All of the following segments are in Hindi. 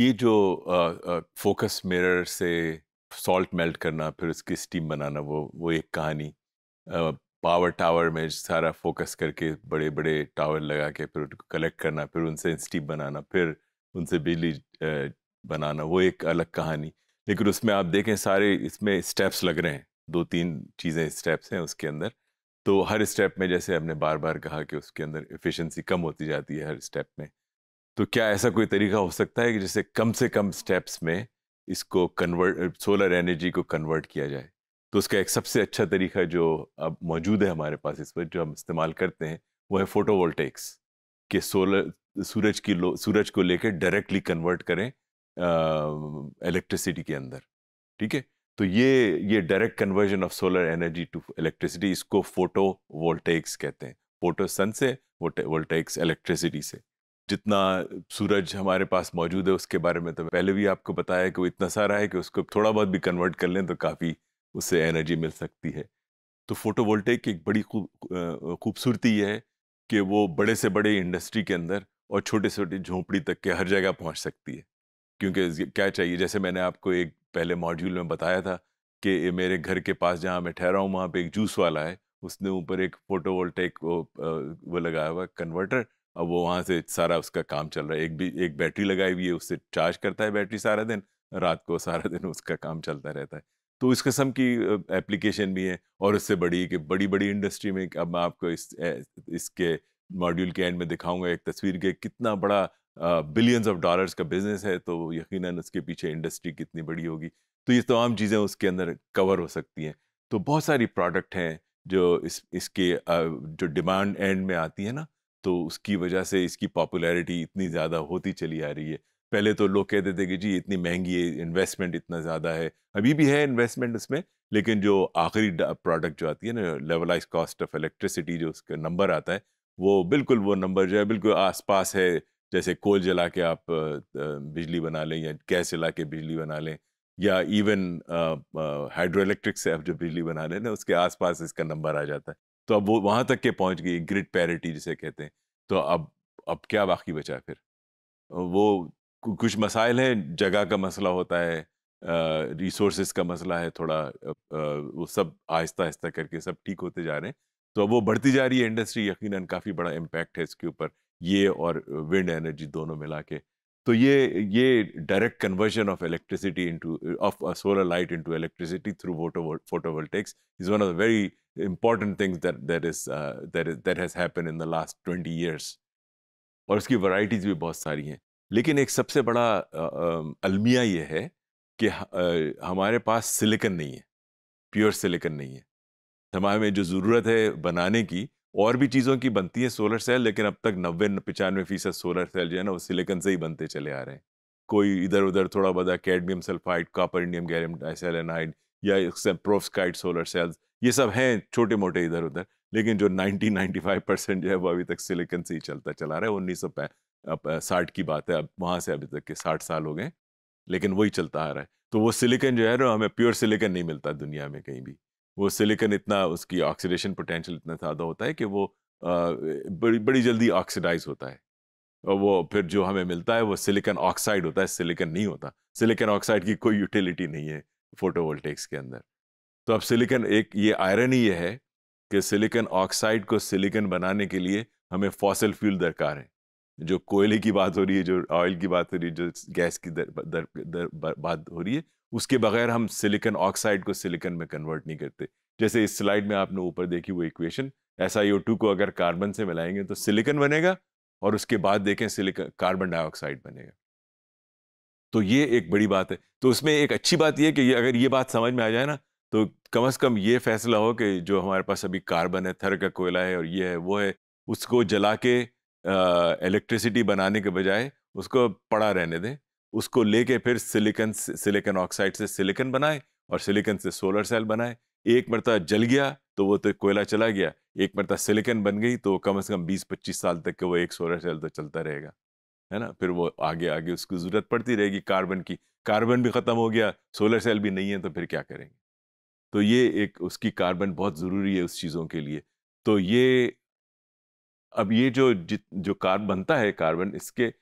ये जो फोकस मिरर से सॉल्ट मेल्ट करना फिर उसकी स्टीम बनाना वो वो एक कहानी पावर टावर में सारा फोकस करके बड़े बड़े टावर लगा के फिर उनको कलेक्ट करना फिर उनसे स्टीम बनाना फिर उनसे बिजली बनाना वो एक अलग कहानी लेकिन उसमें आप देखें सारे इसमें स्टेप्स लग रहे हैं दो तीन चीज़ें स्टेप्स हैं उसके अंदर तो हर स्टेप में जैसे हमने बार बार कहा कि उसके अंदर एफिशिएंसी कम होती जाती है हर स्टेप में तो क्या ऐसा कोई तरीका हो सकता है कि जैसे कम से कम स्टेप्स में इसको कन्वर्ट सोलर एनर्जी को कन्वर्ट किया जाए तो उसका एक सबसे अच्छा तरीका जो अब मौजूद है हमारे पास इस पर जो हम इस्तेमाल करते हैं वो है फोटोवोल्टेक्स के सोलर सूरज की लो सूरज को लेकर डायरेक्टली कन्वर्ट करें इलेक्ट्रिसिटी के अंदर ठीक है तो ये ये direct conversion of solar energy to electricity इसको फोटो वोल्टेक्स कहते हैं फोटो सन से वोल्टेक्स इलेक्ट्रिसिटी से जितना सूरज हमारे पास मौजूद है उसके बारे में तो पहले भी आपको बताया कि वो इतना सारा है कि उसको थोड़ा बहुत भी कन्वर्ट कर लें तो काफ़ी उससे एनर्जी मिल सकती है तो फोटोवोल्टेक की एक बड़ी खूबसूरती है कि वो बड़े से बड़े इंडस्ट्री के अंदर और छोटे छोटे झोंपड़ी तक के हर जगह पहुंच सकती है क्योंकि क्या चाहिए जैसे मैंने आपको एक पहले मॉड्यूल में बताया था कि मेरे घर के पास जहाँ मैं ठहरा हूँ वहाँ पे एक जूस वाला है उसने ऊपर एक फोटोवोल्टेक वो वो लगाया हुआ कन्वर्टर अब वो वहाँ से सारा उसका काम चल रहा है एक भी एक बैटरी लगाई हुई है उससे चार्ज करता है बैटरी सारा दिन रात को सारा दिन उसका काम चलता रहता है तो इस किस्म की एप्लीकेशन भी है और उससे बड़ी कि बड़ी बड़ी इंडस्ट्री में अब मैं आपको इस इसके मॉड्यूल के एंड में दिखाऊंगा एक तस्वीर के कितना बड़ा बिलियंस ऑफ डॉलर्स का बिजनेस है तो यकीन उसके पीछे इंडस्ट्री कितनी बड़ी होगी तो ये तमाम चीज़ें उसके अंदर कवर हो सकती हैं तो बहुत सारी प्रोडक्ट हैं जो इस इसके जो डिमांड एंड में आती है ना तो उसकी वजह से इसकी पॉपुलैरिटी इतनी ज़्यादा होती चली आ रही है पहले तो लोग कहते थे कि जी इतनी महंगी है इन्वेस्टमेंट इतना ज़्यादा है अभी भी है इन्वेस्टमेंट उसमें लेकिन जो आखिरी प्रोडक्ट जो आती है ना लेवलाइज कॉस्ट ऑफ इलेक्ट्रिसिटी जो उसका नंबर आता है वो बिल्कुल वो नंबर जो है बिल्कुल आसपास है जैसे कोल जला के आप बिजली बना लें या गैस जला के बिजली बना लें या इवन हाइड्रो इलेक्ट्रिक से आप जो बिजली बना लें ना उसके आसपास इसका नंबर आ जाता है तो अब वो वहाँ तक के पहुँच गई ग्रिड पैरिटी जिसे कहते हैं तो अब अब क्या बाकी बचा फिर वो कुछ मसाइल हैं जगह का मसला होता है रिसोर्स का मसला है थोड़ा वो सब आहिस्ता आहिस्ता करके सब ठीक होते जा रहे हैं तो अब वो बढ़ती जा रही है इंडस्ट्री यकीनन काफ़ी बड़ा इम्पैक्ट है इसके ऊपर ये और विंड एनर्जी दोनों मिला के तो ये ये direct conversion of electricity into of solar light into electricity through photovoltaics is one of the very important things that that is in the last twenty years और उसकी varieties भी बहुत सारी हैं लेकिन एक सबसे बड़ा अलमिया ये है कि हमारे पास सिलिकन नहीं है प्योर सिलिकन नहीं है हमारे में जो ज़रूरत है बनाने की और भी चीज़ों की बनती है सोलर सेल लेकिन अब तक नब्बे पचानवे फीसद सोलर सेल जो है ना वो सिलिकन से ही बनते चले आ रहे हैं कोई इधर उधर थोड़ा बहुत cadmium sulphide copper indium gallium diselenide या प्रोफ्सकाइड सोलर सेल्स ये सब हैं छोटे मोटे इधर उधर लेकिन जो 90 95 परसेंट जो है वो अभी तक सिलिकन से ही चलता चला रहा है उन्नीस सौ साठ की बात है अब वहाँ से अभी तक के साठ साल हो गए लेकिन वही चलता आ रहा है तो वो सिलिकन जो है ना हमें प्योर सिलिकन नहीं मिलता दुनिया में कहीं भी वो सिलिकन इतना उसकी ऑक्सीडेशन पोटेंशियल इतना ज़्यादा होता है कि वो बड़ी बड़ी जल्दी ऑक्सीडाइज होता है और वो फिर जो हमें मिलता है वो सिलिकन ऑक्साइड होता है सिलिकन नहीं होता सिलिकन ऑक्साइड की कोई यूटिलिटी नहीं है फोटोवोल्टेक्स के अंदर तो अब सिलिकन एक ये आयरन ही ये है कि सिलिकन ऑक्साइड को सिलिकन बनाने के लिए हमें फॉसल फ्यूल दरकार है जो कोयले की बात हो रही है जो ऑयल की बात हो रही है जो गैस की दर, दर, दर, दर, बात हो रही है उसके बगैर हम सिलिकन ऑक्साइड को सिलिकन में कन्वर्ट नहीं करते जैसे इस स्लाइड में आपने ऊपर देखी वो इक्वेशन टू को अगर कार्बन से मिलाएंगे तो सिलिकन बनेगा और उसके बाद देखें सिलिकन कार्बन डाइऑक्साइड बनेगा तो ये एक बड़ी बात है तो उसमें एक अच्छी बात यह कि ये, अगर ये बात समझ में आ जाए ना तो कम अज़ कम ये फैसला हो कि जो हमारे पास अभी कार्बन है थर का कोयला है और ये है वो है उसको जला के इलेक्ट्रिसिटी बनाने के बजाय उसको पड़ा रहने दें उसको लेके फिर सिलिकन सिलिकन ऑक्साइड से सिलिकन बनाए और सिलिकन से सोलर सेल बनाए एक मरता जल गया तो वो तो कोयला चला गया एक मरता सिलिकन बन गई तो कम से कम 20-25 साल तक के वो एक सोलर सेल तो चलता रहेगा है ना फिर वो आगे आगे उसकी ज़रूरत पड़ती रहेगी कार्बन की कार्बन भी ख़त्म हो गया सोलर सेल भी नहीं है तो फिर क्या करेंगे तो ये एक उसकी कार्बन बहुत ज़रूरी है उस चीज़ों के लिए तो ये अब ये जो जित जो कार्बन बनता है कार्बन इसके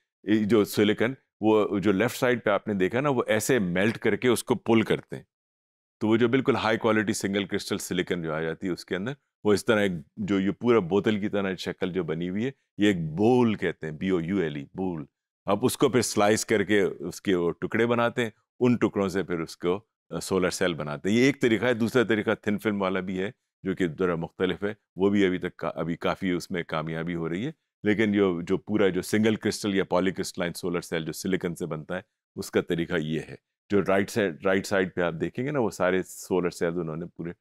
जो सिलिकन वो जो लेफ्ट साइड पे आपने देखा ना वो ऐसे मेल्ट करके उसको पुल करते हैं तो वो जो बिल्कुल high quality single crystal silicon जो आ जाती है उसके अंदर वो इस तरह एक जो ये पूरा बोतल की तरह शक्ल जो बनी हुई है ये एक बोल कहते हैं B O U L E boule अब उसको फिर स्लाइस करके उसके वो टुकड़े बनाते हैं उन टुकड़ों से फिर उसको सोलर सेल बनाते हैं ये एक तरीका है दूसरा तरीका थिन फिल्म वाला भी है जो कि ज़रा मुख्तलिफ है वो भी अभी तक का, अभी काफ़ी उसमें कामयाबी हो रही है लेकिन जो जो पूरा जो सिंगल क्रिस्टल या पॉलीक्रिस्टलाइन सोलर सेल जो सिलिकन से बनता है उसका तरीका ये है जो राइट साइड राइट साइड पे आप देखेंगे ना वो सारे सोलर सेल उन्होंने पूरे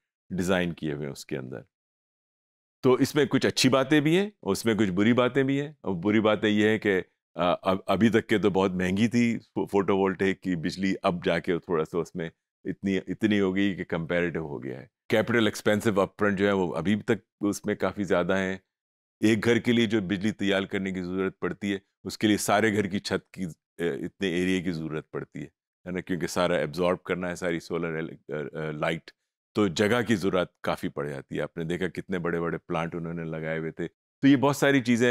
डिज़ाइन किए हुए हैं उसके अंदर तो इसमें कुछ अच्छी बातें भी हैं और उसमें कुछ बुरी बातें भी हैं और बुरी बातें ये है कि अभी तक के तो बहुत महंगी थी फोटोवोल्टेक की बिजली अब जाके थोड़ा सा उसमें इतनी इतनी हो गई कि कंपेरेटिव हो गया है कैपिटल एक्सपेंसिव अपफ्रंट जो है वो अभी तक उसमें काफ़ी ज़्यादा हैं एक घर के लिए जो बिजली तैयार करने की ज़रूरत पड़ती है उसके लिए सारे घर की छत की इतने एरिए की ज़रूरत पड़ती है है ना क्योंकि सारा एब्जॉर्ब करना है सारी सोलर लाइट तो जगह की ज़रूरत काफ़ी पड़ जाती है आपने देखा कितने बड़े बड़े प्लांट उन्होंने लगाए हुए थे तो ये बहुत सारी चीज़ें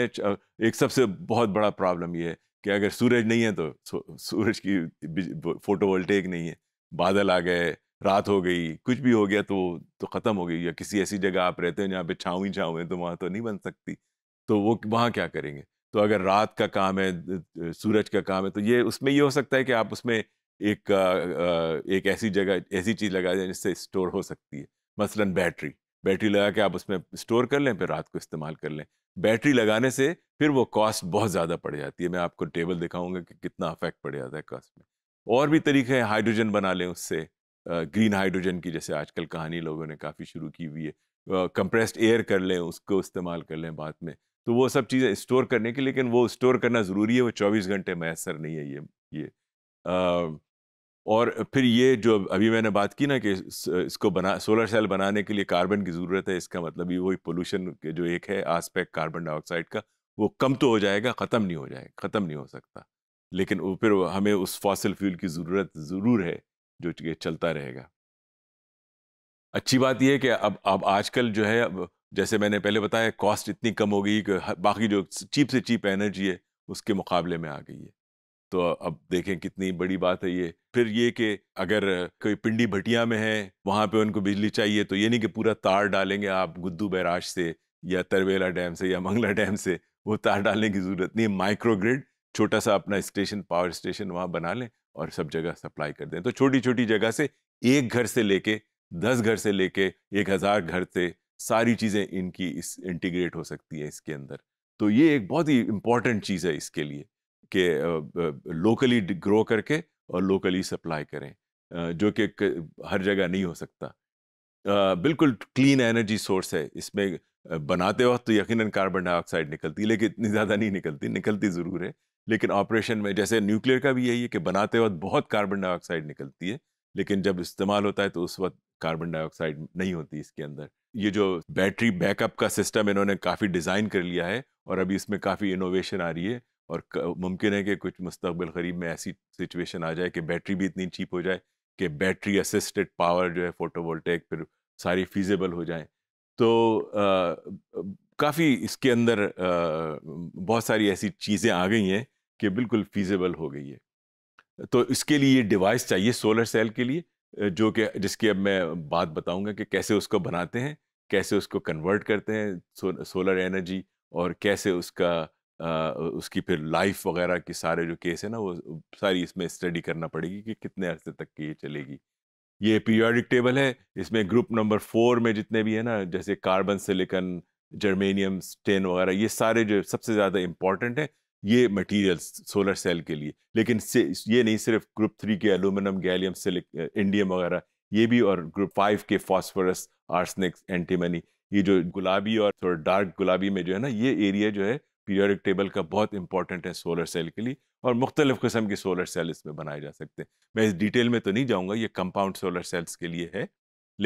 एक सबसे बहुत बड़ा प्रॉब्लम ये है कि अगर सूरज नहीं है तो सूरज की फोटोवोल्टेक नहीं है बादल आ गए रात हो गई कुछ भी हो गया तो तो ख़त्म हो गई या किसी ऐसी जगह आप रहते हैं जहाँ पे छाँव ही छाँव है तो वहाँ तो नहीं बन सकती तो वो वहाँ क्या करेंगे तो अगर रात का काम है सूरज का काम है तो ये उसमें ये हो सकता है कि आप उसमें एक एक ऐसी जगह ऐसी चीज़ लगा दें जिससे स्टोर हो सकती है मसलन बैटरी बैटरी लगा के आप उसमें स्टोर कर लें फिर रात को इस्तेमाल कर लें बैटरी लगाने से फिर वो कॉस्ट बहुत ज़्यादा पड़ जाती है मैं आपको टेबल दिखाऊंगा कि कितना अफेक्ट पड़ जाता है कॉस्ट में और भी तरीके हैं हाइड्रोजन बना लें उससे ग्रीन हाइड्रोजन की जैसे आजकल कहानी लोगों ने काफ़ी शुरू की हुई है कंप्रेस्ड एयर कर लें उसको इस्तेमाल कर लें बाद में तो वो सब चीज़ें स्टोर करने की लेकिन वो स्टोर करना ज़रूरी है वो चौबीस घंटे मैसर नहीं है ये ये आ, और फिर ये जो अभी मैंने बात की ना कि इसको बना सोलर सेल बनाने के लिए कार्बन की ज़रूरत है इसका मतलब ये वही पोल्यूशन जो एक है आस्पेक्ट कार्बन डाइऑक्साइड का वो कम तो हो जाएगा ख़त्म नहीं हो जाएगा ख़त्म नहीं हो सकता लेकिन वो फिर हमें उस फॉसिल फ्यूल की ज़रूरत ज़रूर है जो ये चलता रहेगा अच्छी बात यह है कि अब अब आजकल जो है अब जैसे मैंने पहले बताया कॉस्ट इतनी कम हो गई कि बाकी जो चीप से चीप एनर्जी है उसके मुकाबले में आ गई है तो अब देखें कितनी बड़ी बात है ये फिर ये कि अगर कोई पिंडी भटिया में है वहाँ पे उनको बिजली चाहिए तो ये नहीं कि पूरा तार डालेंगे आप गुद्दू बैराज से या तरवेला डैम से या मंगला डैम से वो तार डालने की ज़रूरत नहीं है माइक्रोग्रिड छोटा सा अपना स्टेशन पावर स्टेशन वहाँ बना लें और सब जगह सप्लाई कर दें तो छोटी छोटी जगह से एक घर से लेके दस घर से लेके एक हज़ार घर से सारी चीज़ें इनकी इस इंटीग्रेट हो सकती है इसके अंदर तो ये एक बहुत ही इम्पॉर्टेंट चीज़ है इसके लिए कि लोकली ग्रो करके और लोकली सप्लाई करें जो कि हर जगह नहीं हो सकता बिल्कुल क्लीन एनर्जी सोर्स है इसमें बनाते वक्त तो यकीनन कार्बन डाइऑक्साइड निकलती है लेकिन इतनी ज़्यादा नहीं निकलती निकलती ज़रूर है लेकिन ऑपरेशन में जैसे न्यूक्लियर का भी यही है कि बनाते वक्त बहुत कार्बन डाइऑक्साइड निकलती है लेकिन जब इस्तेमाल होता है तो उस वक्त कार्बन डाइऑक्साइड नहीं होती इसके अंदर ये जो बैटरी बैकअप का सिस्टम इन्होंने काफ़ी डिज़ाइन कर लिया है और अभी इसमें काफ़ी इनोवेशन आ रही है और मुमकिन है कि कुछ मुस्तबिल करीब में ऐसी सिचुएशन आ जाए कि बैटरी भी इतनी चीप हो जाए कि बैटरी असिस्टेड पावर जो है फोटोवोल्टेक फिर सारी फीजेबल हो जाए तो काफ़ी इसके अंदर बहुत सारी ऐसी चीज़ें आ गई हैं कि बिल्कुल फीजेबल हो गई है तो इसके लिए ये डिवाइस चाहिए सोलर सेल के लिए जो कि जिसकी अब मैं बात बताऊंगा कि कैसे उसको बनाते हैं कैसे उसको कन्वर्ट करते हैं सो, सोलर एनर्जी और कैसे उसका आ, उसकी फिर लाइफ वगैरह के सारे जो केस है ना वो सारी इसमें स्टडी करना पड़ेगी कि कितने अर्से तक की ये चलेगी ये पीरियोडिक टेबल है इसमें ग्रुप नंबर फोर में जितने भी है ना जैसे कार्बन सिलिकन जर्मेनियम स्टेन वगैरह ये सारे जो सबसे ज़्यादा इम्पॉर्टेंट है ये मटेरियल्स सोलर सेल के लिए लेकिन ये नहीं सिर्फ ग्रुप थ्री के एलुमिनियम गैलियम सिलिक इंडियम वगैरह ये भी और ग्रुप फाइव के फॉस्फोरस आर्सनिक एंटीमनी ये जो गुलाबी और थोड़ा डार्क गुलाबी में जो है ना ये एरिया जो है पीरियडिक टेबल का बहुत इंपॉर्टेंट है सोलर सेल के लिए और मुख्तलिफ़ किस्म के सोलर सेल इसमें बनाए जा सकते हैं मैं इस डिटेल में तो नहीं जाऊँगा ये कंपाउंड सोलर सेल्स के लिए है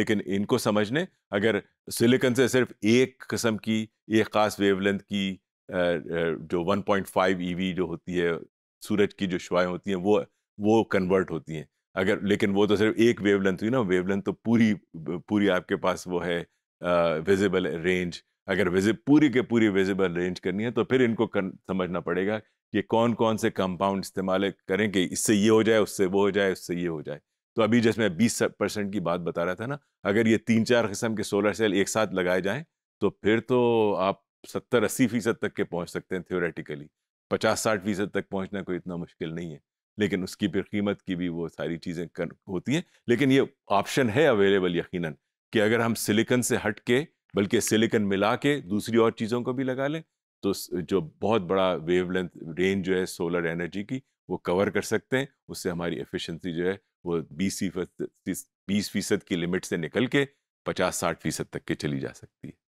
लेकिन इनको समझने अगर सिलिकन से सिर्फ एक किस्म की एक ख़ास वेवलेंथ की जो 1.5 वी e जो होती है सूरज की जो शुआएँ होती हैं वो वो कन्वर्ट होती हैं अगर लेकिन वो तो सिर्फ एक वेवलेंथ हुई ना वेवलेंथ तो पूरी पूरी आपके पास वो है विजिबल रेंज अगर विजिब पूरी के पूरी विजिबल रेंज करनी है तो फिर इनको कर, समझना पड़ेगा कि कौन कौन से कंपाउंड इस्तेमाल करें कि इससे ये हो जाए उससे वो हो जाए उससे ये हो जाए तो अभी जैसे मैं बीस परसेंट की बात बता रहा था ना अगर ये तीन चार किस्म के सोलर सेल एक साथ लगाए जाएँ तो फिर तो आप सत्तर अस्सी फीसद तक के पहुँच सकते हैं थियोरेटिकली पचास साठ फीसद तक पहुँचना कोई इतना मुश्किल नहीं है लेकिन उसकी फिर कीमत की भी वो सारी चीज़ें होती हैं लेकिन ये ऑप्शन है अवेलेबल यकीनन कि अगर हम सिलिकन से हट के बल्कि सिलिकन मिला के दूसरी और चीज़ों को भी लगा लें तो जो बहुत बड़ा वेवलेंथ रेंज जो है सोलर एनर्जी की वो कवर कर सकते हैं उससे हमारी एफिशिएंसी जो है वो बीस फीसद बीस फीसद की लिमिट से निकल के पचास साठ फीसद तक के चली जा सकती है